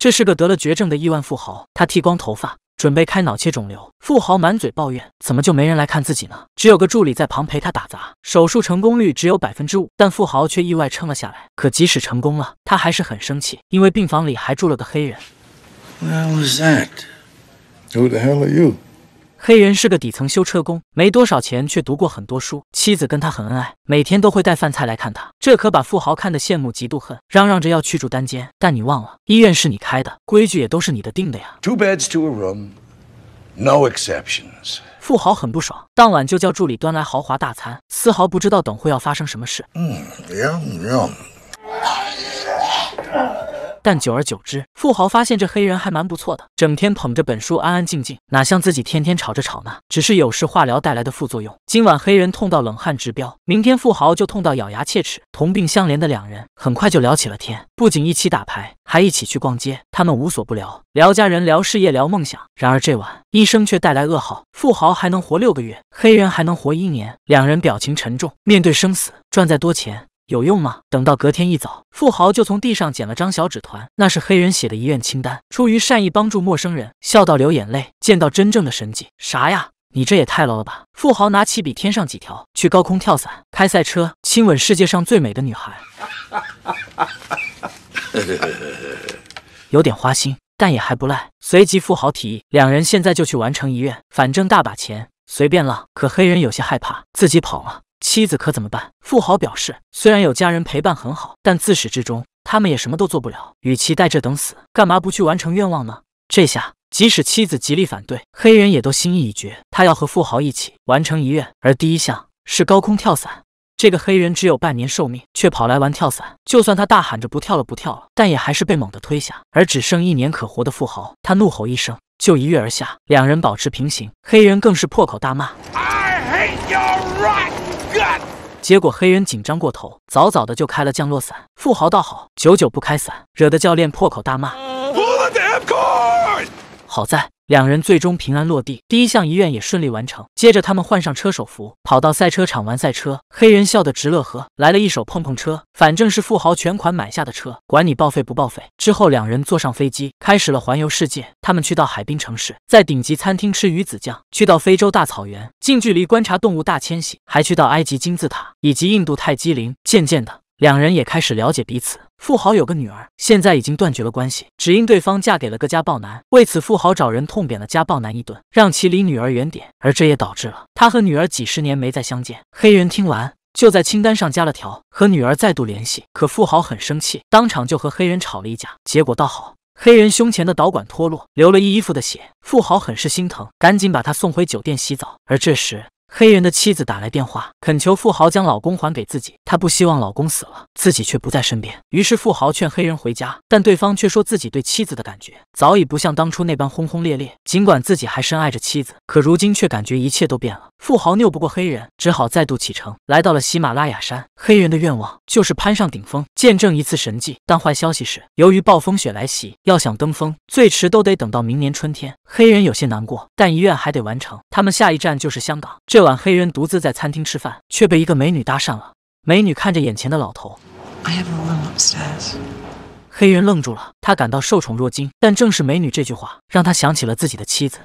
这是个得了绝症的亿万富豪，他剃光头发，准备开脑切肿瘤。富豪满嘴抱怨：“怎么就没人来看自己呢？只有个助理在旁陪他打杂。”手术成功率只有百分之五，但富豪却意外撑了下来。可即使成功了，他还是很生气，因为病房里还住了个黑人。黑人是个底层修车工，没多少钱，却读过很多书。妻子跟他很恩爱，每天都会带饭菜来看他，这可把富豪看得羡慕嫉妒恨，嚷嚷着要去住单间。但你忘了，医院是你开的，规矩也都是你的定的呀。Two beds to a room, no exceptions。富豪很不爽，当晚就叫助理端来豪华大餐，丝毫不知道等会要发生什么事。嗯 y u n y u 但久而久之，富豪发现这黑人还蛮不错的，整天捧着本书安安静静，哪像自己天天吵着吵呢？只是有时化疗带来的副作用，今晚黑人痛到冷汗直飙，明天富豪就痛到咬牙切齿。同病相怜的两人很快就聊起了天，不仅一起打牌，还一起去逛街。他们无所不聊，聊家人，聊事业，聊梦想。然而这晚，医生却带来噩耗：富豪还能活六个月，黑人还能活一年。两人表情沉重，面对生死，赚再多钱。有用吗？等到隔天一早，富豪就从地上捡了张小纸团，那是黑人写的遗愿清单。出于善意帮助陌生人，笑到流眼泪，见到真正的神迹。啥呀？你这也太 low 了吧！富豪拿起笔添上几条：去高空跳伞，开赛车，亲吻世界上最美的女孩。有点花心，但也还不赖。随即，富豪提议两人现在就去完成遗愿，反正大把钱，随便浪。可黑人有些害怕，自己跑了。妻子可怎么办？富豪表示，虽然有家人陪伴很好，但自始至终他们也什么都做不了。与其在这等死，干嘛不去完成愿望呢？这下，即使妻子极力反对，黑人也都心意已决，他要和富豪一起完成遗愿。而第一项是高空跳伞。这个黑人只有半年寿命，却跑来玩跳伞。就算他大喊着不跳了，不跳了，但也还是被猛地推下。而只剩一年可活的富豪，他怒吼一声，就一跃而下。两人保持平行，黑人更是破口大骂。结果黑人紧张过头，早早的就开了降落伞。富豪倒好，久久不开伞，惹得教练破口大骂。好在两人最终平安落地，第一项遗愿也顺利完成。接着他们换上车手服，跑到赛车场玩赛车，黑人笑得直乐呵，来了一手碰碰车，反正是富豪全款买下的车，管你报废不报废。之后两人坐上飞机，开始了环游世界。他们去到海滨城市，在顶级餐厅吃鱼子酱；去到非洲大草原，近距离观察动物大迁徙；还去到埃及金字塔以及印度泰姬陵。渐渐的。两人也开始了解彼此。富豪有个女儿，现在已经断绝了关系，只因对方嫁给了个家暴男。为此，富豪找人痛扁了家暴男一顿，让其离女儿远点。而这也导致了他和女儿几十年没再相见。黑人听完，就在清单上加了条和女儿再度联系。可富豪很生气，当场就和黑人吵了一架。结果倒好，黑人胸前的导管脱落，流了一衣服的血。富豪很是心疼，赶紧把他送回酒店洗澡。而这时，黑人的妻子打来电话，恳求富豪将老公还给自己。她不希望老公死了，自己却不在身边。于是富豪劝黑人回家，但对方却说自己对妻子的感觉早已不像当初那般轰轰烈烈。尽管自己还深爱着妻子，可如今却感觉一切都变了。富豪拗不过黑人，只好再度启程，来到了喜马拉雅山。黑人的愿望就是攀上顶峰，见证一次神迹。但坏消息是，由于暴风雪来袭，要想登峰，最迟都得等到明年春天。黑人有些难过，但遗愿还得完成。他们下一站就是香港。这这晚，黑人独自在餐厅吃饭，却被一个美女搭讪了。美女看着眼前的老头，黑人愣住了，他感到受宠若惊。但正是美女这句话，让他想起了自己的妻子。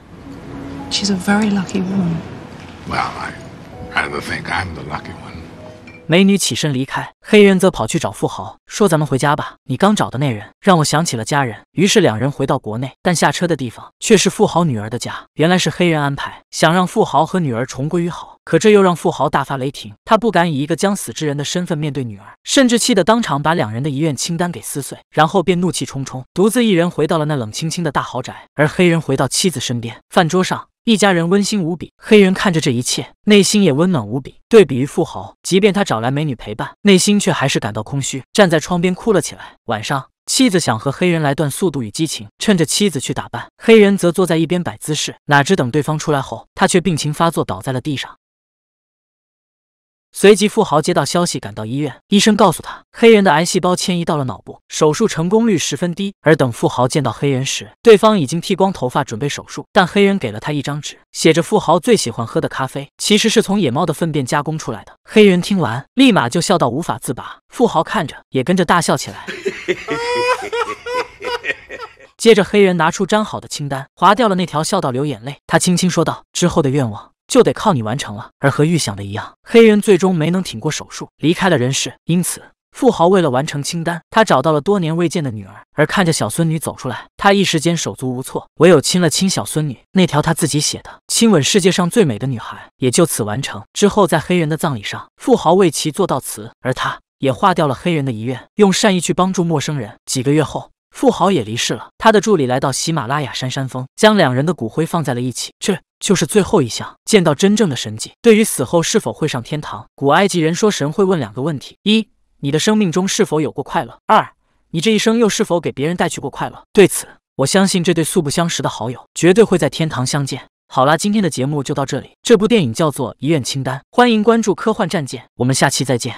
美女起身离开，黑人则跑去找富豪，说：“咱们回家吧，你刚找的那人让我想起了家人。”于是两人回到国内，但下车的地方却是富豪女儿的家。原来是黑人安排，想让富豪和女儿重归于好。可这又让富豪大发雷霆，他不敢以一个将死之人的身份面对女儿，甚至气得当场把两人的遗愿清单给撕碎，然后便怒气冲冲独自一人回到了那冷清清的大豪宅。而黑人回到妻子身边，饭桌上。一家人温馨无比，黑人看着这一切，内心也温暖无比。对比于富豪，即便他找来美女陪伴，内心却还是感到空虚，站在窗边哭了起来。晚上，妻子想和黑人来段《速度与激情》，趁着妻子去打扮，黑人则坐在一边摆姿势。哪知等对方出来后，他却病情发作，倒在了地上。随即，富豪接到消息，赶到医院。医生告诉他，黑人的癌细胞迁移到了脑部，手术成功率十分低。而等富豪见到黑人时，对方已经剃光头发，准备手术。但黑人给了他一张纸，写着富豪最喜欢喝的咖啡，其实是从野猫的粪便加工出来的。黑人听完，立马就笑到无法自拔。富豪看着，也跟着大笑起来。接着，黑人拿出粘好的清单，划掉了那条，笑到流眼泪。他轻轻说道：“之后的愿望。”就得靠你完成了。而和预想的一样，黑人最终没能挺过手术，离开了人世。因此，富豪为了完成清单，他找到了多年未见的女儿。而看着小孙女走出来，他一时间手足无措，唯有亲了亲小孙女那条他自己写的“亲吻世界上最美的女孩”也就此完成。之后，在黑人的葬礼上，富豪为其做悼词，而他也化掉了黑人的遗愿，用善意去帮助陌生人。几个月后，富豪也离世了。他的助理来到喜马拉雅山山峰，将两人的骨灰放在了一起。去。就是最后一项，见到真正的神迹。对于死后是否会上天堂，古埃及人说神会问两个问题：一，你的生命中是否有过快乐；二，你这一生又是否给别人带去过快乐。对此，我相信这对素不相识的好友绝对会在天堂相见。好啦，今天的节目就到这里。这部电影叫做《遗愿清单》，欢迎关注科幻战舰，我们下期再见。